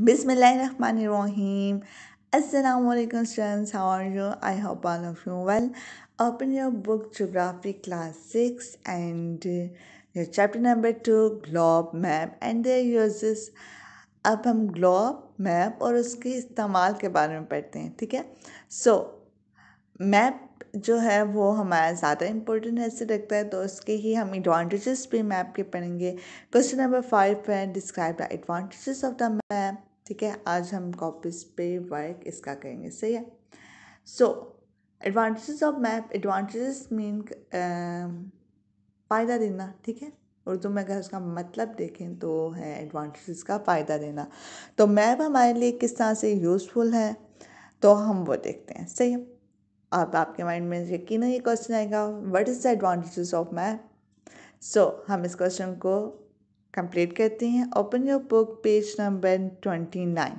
Bismillahirrahmanirrahim. Assalamu alaikum students, how are you? I hope all of you well. Open your book Geography Class 6 and your chapter number 2 Globe Map and their uses. अब हम globe map और उसके इस्तेमाल के बारे में पढ़ते हैं ठीक है सो मैप जो है वो हमारा ज़्यादा इम्पोर्टेंट हिस्से रखता है तो उसके ही हम एडवांटेजेस भी मैप के पढ़ेंगे क्वेश्चन नंबर फाइव है describe the advantages of the map ठीक है आज हम कॉपीज पे वर्क इसका करेंगे सही है so advantages of map advantages mean फ़ायदा देना ठीक है उर्दू में अगर उसका मतलब देखें तो है एडवांटेजेस का फ़ायदा देना तो मैप हमारे लिए किस तरह से यूज़फुल है तो हम वो देखते हैं सही है अब आपके माइंड में यकीन ये क्वेश्चन आएगा what is the advantages of map so हम इस क्वेश्चन को कंप्लीट करते हैं open your book page number twenty nine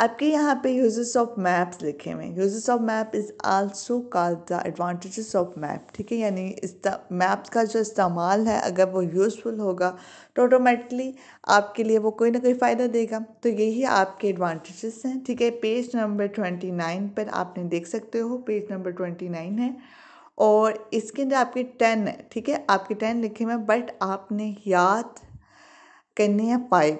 आपके यहाँ पे यूजेस ऑफ मैप्स लिखे हुए हैं uses of map is also call the advantages of map ठीक है यानी इस मैप्स का जो इस्तेमाल है अगर वो यूज़फुल होगा तो ऑटोमेटिकली आपके लिए वो कोई ना कोई फ़ायदा देगा तो यही आपके एडवांटेजेस हैं ठीक है पेज नंबर ट्वेंटी नाइन पर आपने देख सकते हो पेज नंबर ट्वेंटी नाइन है और इसके अंदर आपके टेन है ठीक है आपके टेन लिखे हुए हैं बट आपने याद करनी है फाइव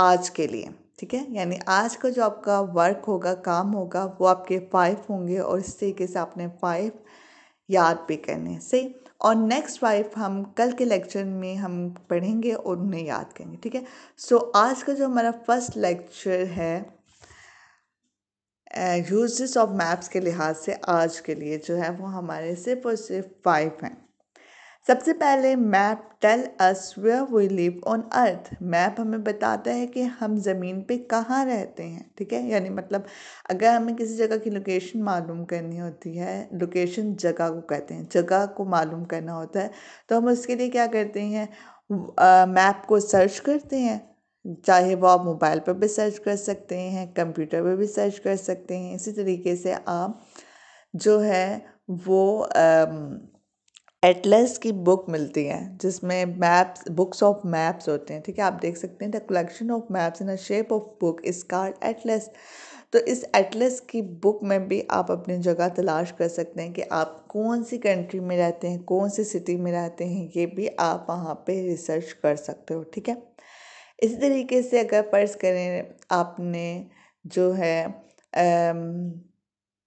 आज के लिए ठीक है यानी आज का जो आपका वर्क होगा काम होगा वो आपके फाइव होंगे और इस तरीके से आपने फाइव याद भी करने सही और नेक्स्ट फाइव हम कल के लेक्चर में हम पढ़ेंगे और उन्हें याद करेंगे ठीक है सो आज का जो हमारा फर्स्ट लेक्चर है यूजेस ऑफ मैप्स के लिहाज से आज के लिए जो है वो हमारे सिर्फ और सिर्फ फाइव हैं सबसे पहले map tell us where we live on earth map हमें बताता है कि हम ज़मीन पे कहाँ रहते हैं ठीक है यानी मतलब अगर हमें किसी जगह की लोकेशन मालूम करनी होती है लोकेशन जगह को कहते हैं जगह को मालूम करना होता है तो हम उसके लिए क्या करते हैं मैप uh, को सर्च करते हैं चाहे वो आप मोबाइल पर भी सर्च कर सकते हैं कंप्यूटर पर भी सर्च कर सकते हैं इसी तरीके से आप जो है वो एटलस की बुक मिलती है जिसमें मैप्स बुक्स ऑफ मैप्स होते हैं ठीक है आप देख सकते हैं the collection of maps in a shape of book is called atlas तो इस एटलस की बुक में भी आप अपनी जगह तलाश कर सकते हैं कि आप कौन सी कंट्री में रहते हैं कौन सी सिटी में रहते हैं ये भी आप वहाँ पे रिसर्च कर सकते हो ठीक है इसी तरीके से अगर फ़र्ज़ करें आपने जो है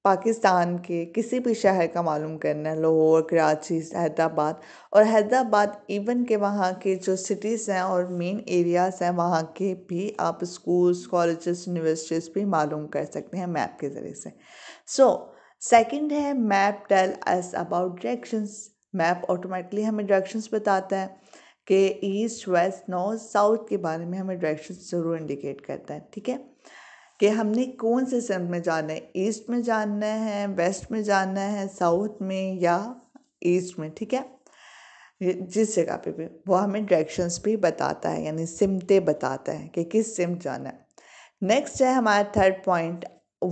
पाकिस्तान के किसी भी शहर का मालूम करना है लाहौर कराची हैदराबाद और हैदराबाद इवन के वहाँ के जो सिटीज़ हैं और मेन एरियाज़ हैं वहाँ के भी आप स्कूल्स कॉलेजेस यूनिवर्सिटीज़ भी मालूम कर सकते हैं मैप के ज़रिए से सो सेकंड है map tell us about directions map automatically हमें डायरेक्शंस बताता है के ईस्ट वेस्ट नॉर्थ साउथ के बारे में हमें डायरेक्शन ज़रूर इंडिकेट करता है ठीक है कि हमने कौन से सेंट में जाना है ईस्ट में जाना है वेस्ट में जाना है साउथ में या ईस्ट में ठीक है जिस जगह पे भी वो हमें डायरेक्शंस भी बताता है यानी सिमटें बताता है कि किस सिम जाना है नेक्स्ट है हमारा third point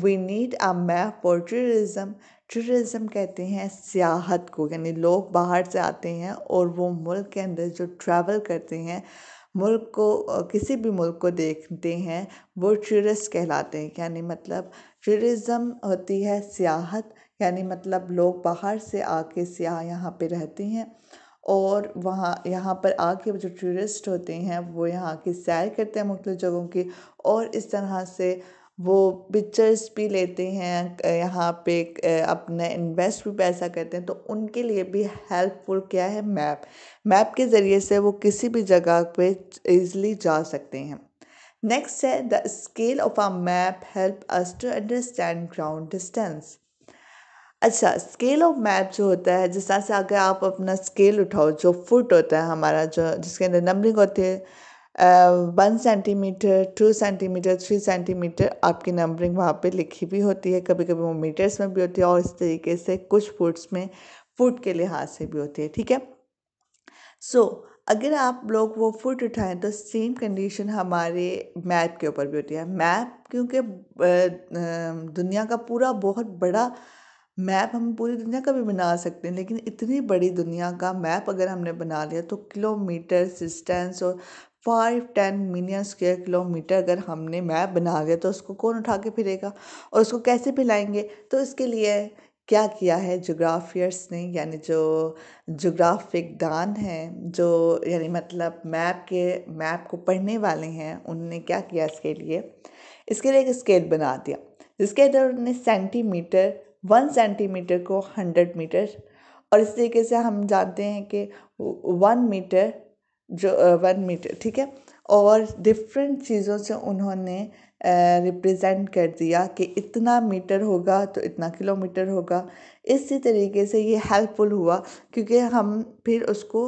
we need a map for tourism कहते हैं सियाहत को यानी लोग बाहर से आते हैं और वो मुल्क के अंदर जो ट्रैवल करते हैं मुल्क को किसी भी मुल्क को देखते हैं वो टूरिस्ट कहलाते हैं यानी मतलब टूरिज़्म होती है सियाहत यानी मतलब लोग बाहर से आके सियाह यहाँ पे रहते हैं और वहाँ यहाँ पर आके जो टूरिस्ट होते हैं वो यहाँ की सैर करते हैं मुख्तु जगहों की और इस तरह से वो पिक्चर्स भी लेते हैं यहाँ पे अपने इन्वेस्ट भी पैसा करते हैं तो उनके लिए भी हेल्पफुल क्या है मैप मैप के ज़रिए से वो किसी भी जगह पे ईज़िली जा सकते हैं नेक्स्ट है the scale of a map help us to understand ground distance अच्छा स्केल ऑफ मैप जो होता है जिस तरह से अगर आप अपना स्केल उठाओ जो फुट होता है हमारा जो जिसके अंदर नंबरिंग होती है one centimetre two centimetre three centimetre आपकी नंबरिंग वहाँ पे लिखी भी होती है कभी कभी वो मीटर्स में भी होती है और इस तरीके से कुछ फूड्स में फूड के लिहाज से भी होती है ठीक है सो so, अगर आप लोग वो फूड उठाएं तो सेम कंडीशन हमारे मैप के ऊपर भी होती है मैप क्योंकि दुनिया का पूरा बहुत बड़ा मैप हम पूरी दुनिया का भी बना सकते हैं लेकिन इतनी बड़ी दुनिया का मैप अगर हमने बना लिया तो किलोमीटर डिस्टेंस और five ten million square kilometre अगर हमने मैप बना लिया तो उसको कौन उठा के फिरेगा और उसको कैसे फैलाएंगे तो इसके लिए क्या किया है जोग्राफियर्स ने यानी जो जोग्राफिक दान हैं जो यानी मतलब मैप के मैप को पढ़ने वाले हैं उनने क्या किया इसके लिए इसके लिए एक स्केल बना दिया जिसके अंदर उन्होंने सेंटीमीटर वन सेंटीमीटर को हंड्रेड मीटर और इस तरीके से हम जानते हैं कि वन मीटर जो वन मीटर ठीक है और डिफरेंट चीज़ों से उन्होंने रिप्रेजेंट कर दिया कि इतना मीटर होगा तो इतना किलोमीटर होगा इसी तरीके से ये हेल्पफुल हुआ क्योंकि हम फिर उसको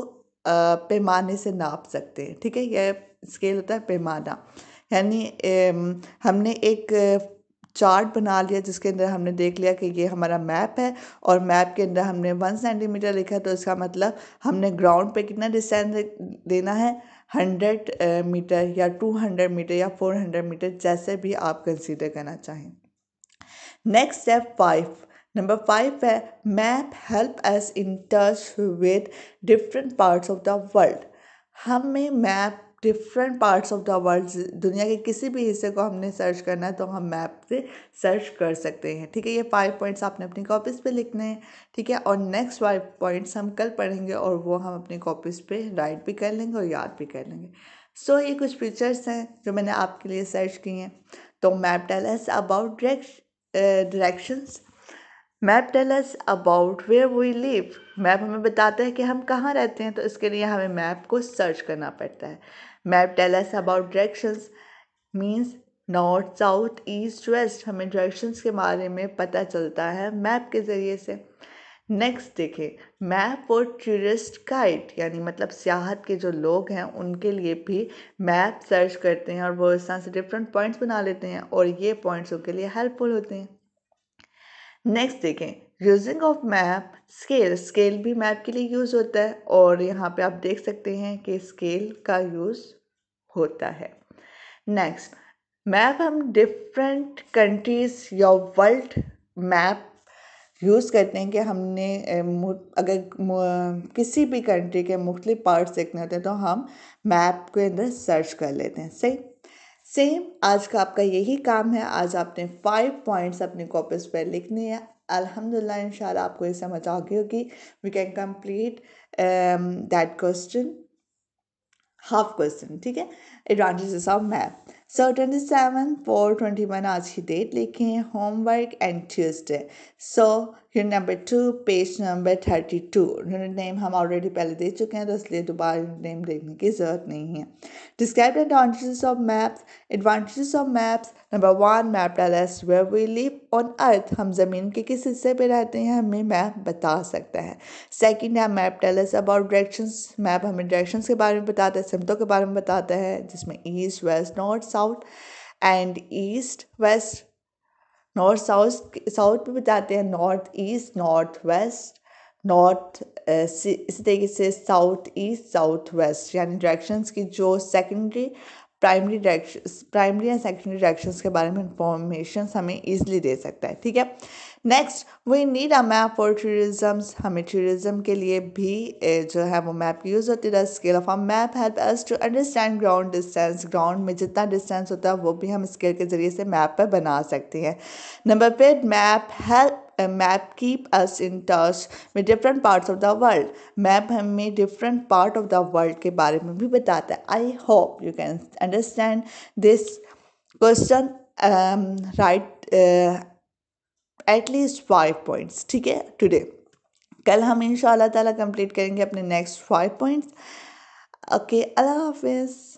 पैमाने से नाप सकते हैं ठीक है यह स्केल होता है पैमाना यानी हमने एक चार्ट बना लिया जिसके अंदर हमने देख लिया कि ये हमारा मैप है और मैप के अंदर हमने वन सेंटीमीटर लिखा तो इसका मतलब हमने ग्राउंड पे कितना डिस्टेंस देना है हंड्रेड मीटर या टू हंड्रेड मीटर या फोर हंड्रेड मीटर जैसे भी आप कंसीडर करना चाहें next step five number five है map help us in touch with different parts of the world हमें map different parts of the world दुनिया के किसी भी हिस्से को हमने सर्च करना है तो हम मैप से सर्च कर सकते हैं ठीक है ये फाइव पॉइंट्स आपने अपनी कॉपीज़ पे लिखने हैं ठीक है और नेक्स्ट फाइव पॉइंट्स हम कल पढ़ेंगे और वो हम अपनी कॉपीज़ पे राइट भी कर लेंगे और याद भी कर लेंगे सो so, ये कुछ फीचर्स हैं जो मैंने आपके लिए सर्च की हैं तो map tell us about directions map tell about where we live map हमें बताता है कि हम कहाँ रहते हैं तो इसके लिए हमें मैप को सर्च करना पड़ता है map tell about directions means north south east west हमें डायरेक्शंस के बारे में पता चलता है मैप के ज़रिए से नेक्स्ट देखें मैप और टूरिस्ट गाइड यानी मतलब सियाहत के जो लोग हैं उनके लिए भी मैप सर्च करते हैं और वो इस तरह से डिफरेंट पॉइंट्स बना लेते हैं और ये पॉइंट्स उनके लिए हेल्पफुल होते हैं नेक्स्ट देखें using of map scale scale भी मैप के लिए यूज़ होता है और यहाँ पे आप देख सकते हैं कि स्केल का यूज़ होता है नेक्स्ट मैप हम डिफरेंट कंट्रीज़ या वर्ल्ड मैप यूज़ करते हैं कि हमने अगर किसी भी कंट्री के मुख्तलिफ पार्ट्स देखने होते हैं तो हम मैप के अंदर सर्च कर लेते हैं सही सेम आज का आपका यही काम है आज आपने फाइव पॉइंट्स अपने कॉपीज पर लिखने हैं अल्हम्दुलिल्लाह इंशाल्लाह आपको ये समझ आ गई होगी we can complete that question half question ठीक है advantage of map so twenty seven four twenty one आज की डेट लिखे हैं होमवर्क एंड ट्यूसडे सो फिर number two page number thirty two उन्होंने नेम हम ऑलरेडी पहले दे चुके हैं तो इसलिए दोबारा नेम देखने की ज़रूरत नहीं है describe advantages of maps advantages of maps number one map tells where we live on earth हम ज़मीन के किस हिस्से पे रहते हैं हमें मैप बता सकता है सेकेंड है map tells about direction map हमें डायरेक्शन के बारे में बताता है सिमतों के बारे में बताता है जिसमें east west north south and east west north south south भी बताते हैं north east north west north इसी तरीके से साउथ ईस्ट साउथ वेस्ट यानी डायरेक्शंस की जो secondary primary direction primary and secondary directions के बारे में इंफॉर्मेशन हमें ईजिली दे सकता है ठीक है next we need a map for tourism हमें टूरिज़म के लिए भी जो है वो मैप यूज़ होती है scale of a map help us to understand ground distance ground में जितना डिस्टेंस होता है वो भी हम स्केल के ज़रिए से मैप पर बना सकते हैं नंबर पे map help map keep us in touch with different parts of the world map हमें different part of the world के बारे में भी बताता है I hope you can understand this question right at least five points ठीक है टुडे कल हम इन ताला कंप्लीट करेंगे अपने नेक्स्ट फाइव पॉइंट्स ओके अल्लाह हाफिज़